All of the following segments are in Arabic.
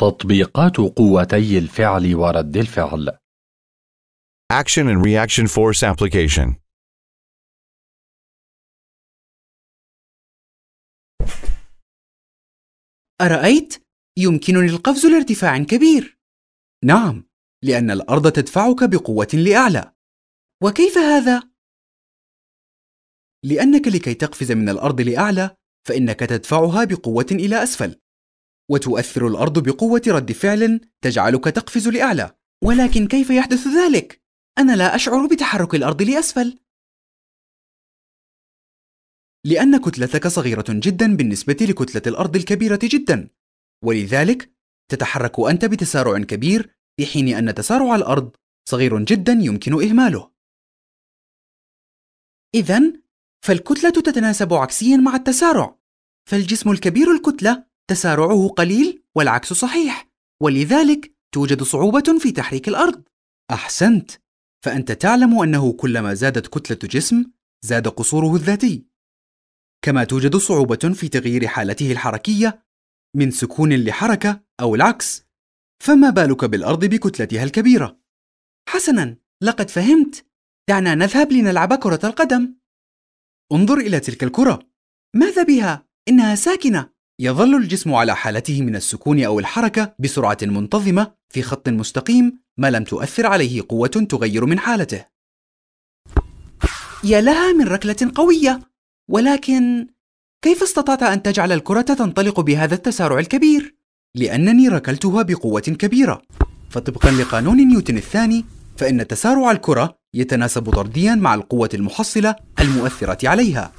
تطبيقات قوتي الفعل ورد الفعل Action and Reaction Force Application أرأيت؟ يمكنني القفز لارتفاع كبير نعم، لأن الأرض تدفعك بقوة لأعلى وكيف هذا؟ لأنك لكي تقفز من الأرض لأعلى فإنك تدفعها بقوة إلى أسفل وتؤثر الأرض بقوة رد فعل تجعلك تقفز لأعلى ولكن كيف يحدث ذلك؟ أنا لا أشعر بتحرك الأرض لأسفل لأن كتلتك صغيرة جدا بالنسبة لكتلة الأرض الكبيرة جدا ولذلك تتحرك أنت بتسارع كبير في حين أن تسارع الأرض صغير جدا يمكن إهماله إذا فالكتلة تتناسب عكسيا مع التسارع فالجسم الكبير الكتلة تسارعه قليل والعكس صحيح ولذلك توجد صعوبة في تحريك الأرض أحسنت فأنت تعلم أنه كلما زادت كتلة جسم زاد قصوره الذاتي كما توجد صعوبة في تغيير حالته الحركية من سكون لحركة أو العكس فما بالك بالأرض بكتلتها الكبيرة حسناً لقد فهمت دعنا نذهب لنلعب كرة القدم انظر إلى تلك الكرة ماذا بها؟ إنها ساكنة يظل الجسم على حالته من السكون أو الحركة بسرعة منتظمة في خط مستقيم ما لم تؤثر عليه قوة تغير من حالته. يا لها من ركلة قوية، ولكن كيف استطعت أن تجعل الكرة تنطلق بهذا التسارع الكبير؟ لأنني ركلتها بقوة كبيرة، فطبقا لقانون نيوتن الثاني، فإن تسارع الكرة يتناسب طرديا مع القوة المحصلة المؤثرة عليها.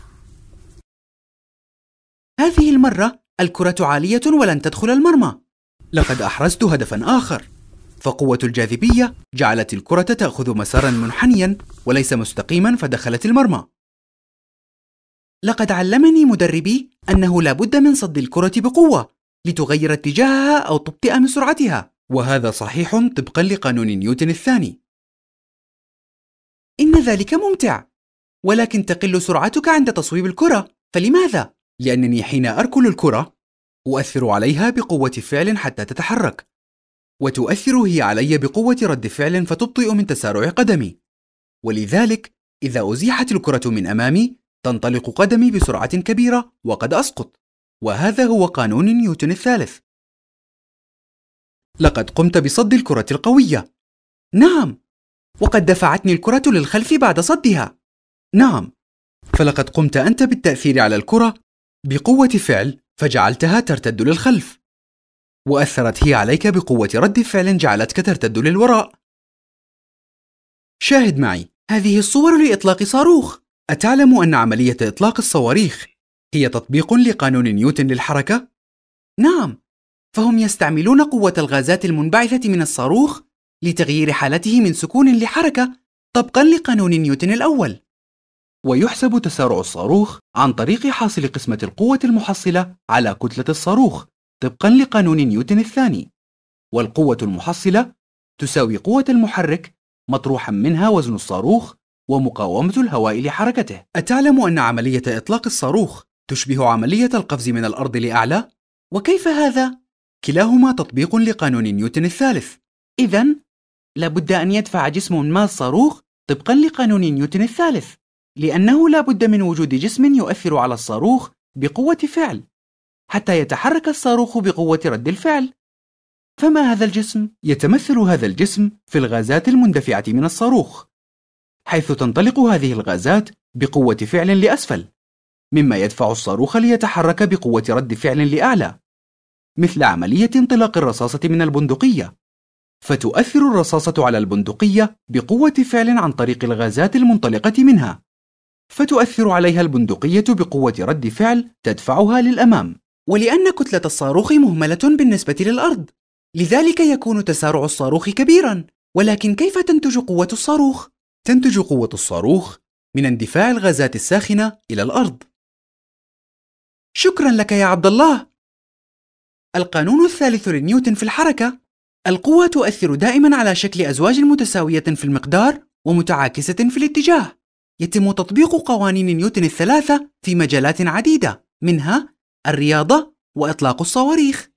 هذه المرة الكرة عالية ولن تدخل المرمى لقد أحرزت هدفا آخر فقوة الجاذبية جعلت الكرة تأخذ مسارا منحنيا وليس مستقيما فدخلت المرمى لقد علمني مدربي أنه لا بد من صد الكرة بقوة لتغير اتجاهها أو تبطئ من سرعتها وهذا صحيح طبقا لقانون نيوتن الثاني إن ذلك ممتع ولكن تقل سرعتك عند تصويب الكرة فلماذا؟ لأنني حين أركل الكرة أؤثر عليها بقوة فعل حتى تتحرك وتؤثر هي علي بقوة رد فعل فتبطئ من تسارع قدمي ولذلك إذا أزيحت الكرة من أمامي تنطلق قدمي بسرعة كبيرة وقد أسقط وهذا هو قانون نيوتن الثالث لقد قمت بصد الكرة القوية نعم وقد دفعتني الكرة للخلف بعد صدها نعم فلقد قمت أنت بالتأثير على الكرة بقوة فعل فجعلتها ترتد للخلف وأثرت هي عليك بقوة رد فعل جعلتك ترتد للوراء شاهد معي هذه الصور لإطلاق صاروخ أتعلم أن عملية إطلاق الصواريخ هي تطبيق لقانون نيوتن للحركة؟ نعم فهم يستعملون قوة الغازات المنبعثة من الصاروخ لتغيير حالته من سكون لحركة طبقا لقانون نيوتن الأول ويحسب تسارع الصاروخ عن طريق حاصل قسمة القوة المحصلة على كتلة الصاروخ طبقا لقانون نيوتن الثاني والقوة المحصلة تساوي قوة المحرك مطروحا منها وزن الصاروخ ومقاومة الهواء لحركته أتعلم أن عملية إطلاق الصاروخ تشبه عملية القفز من الأرض لأعلى؟ وكيف هذا؟ كلاهما تطبيق لقانون نيوتن الثالث إذا لابد أن يدفع جسم ما الصاروخ طبقا لقانون نيوتن الثالث لأنه لا بد من وجود جسم يؤثر على الصاروخ بقوة فعل حتى يتحرك الصاروخ بقوة رد الفعل فما هذا الجسم؟ يتمثل هذا الجسم في الغازات المندفعة من الصاروخ حيث تنطلق هذه الغازات بقوة فعل لأسفل مما يدفع الصاروخ ليتحرك بقوة رد فعل لأعلى مثل عملية انطلاق الرصاصة من البندقية فتؤثر الرصاصة على البندقية بقوة فعل عن طريق الغازات المنطلقة منها فتؤثر عليها البندقية بقوة رد فعل تدفعها للأمام ولأن كتلة الصاروخ مهملة بالنسبة للأرض لذلك يكون تسارع الصاروخ كبيرا ولكن كيف تنتج قوة الصاروخ؟ تنتج قوة الصاروخ من اندفاع الغازات الساخنة إلى الأرض شكرا لك يا عبد الله القانون الثالث لنيوتن في الحركة القوة تؤثر دائما على شكل أزواج متساوية في المقدار ومتعاكسة في الاتجاه يتم تطبيق قوانين نيوتن الثلاثة في مجالات عديدة منها الرياضة وإطلاق الصواريخ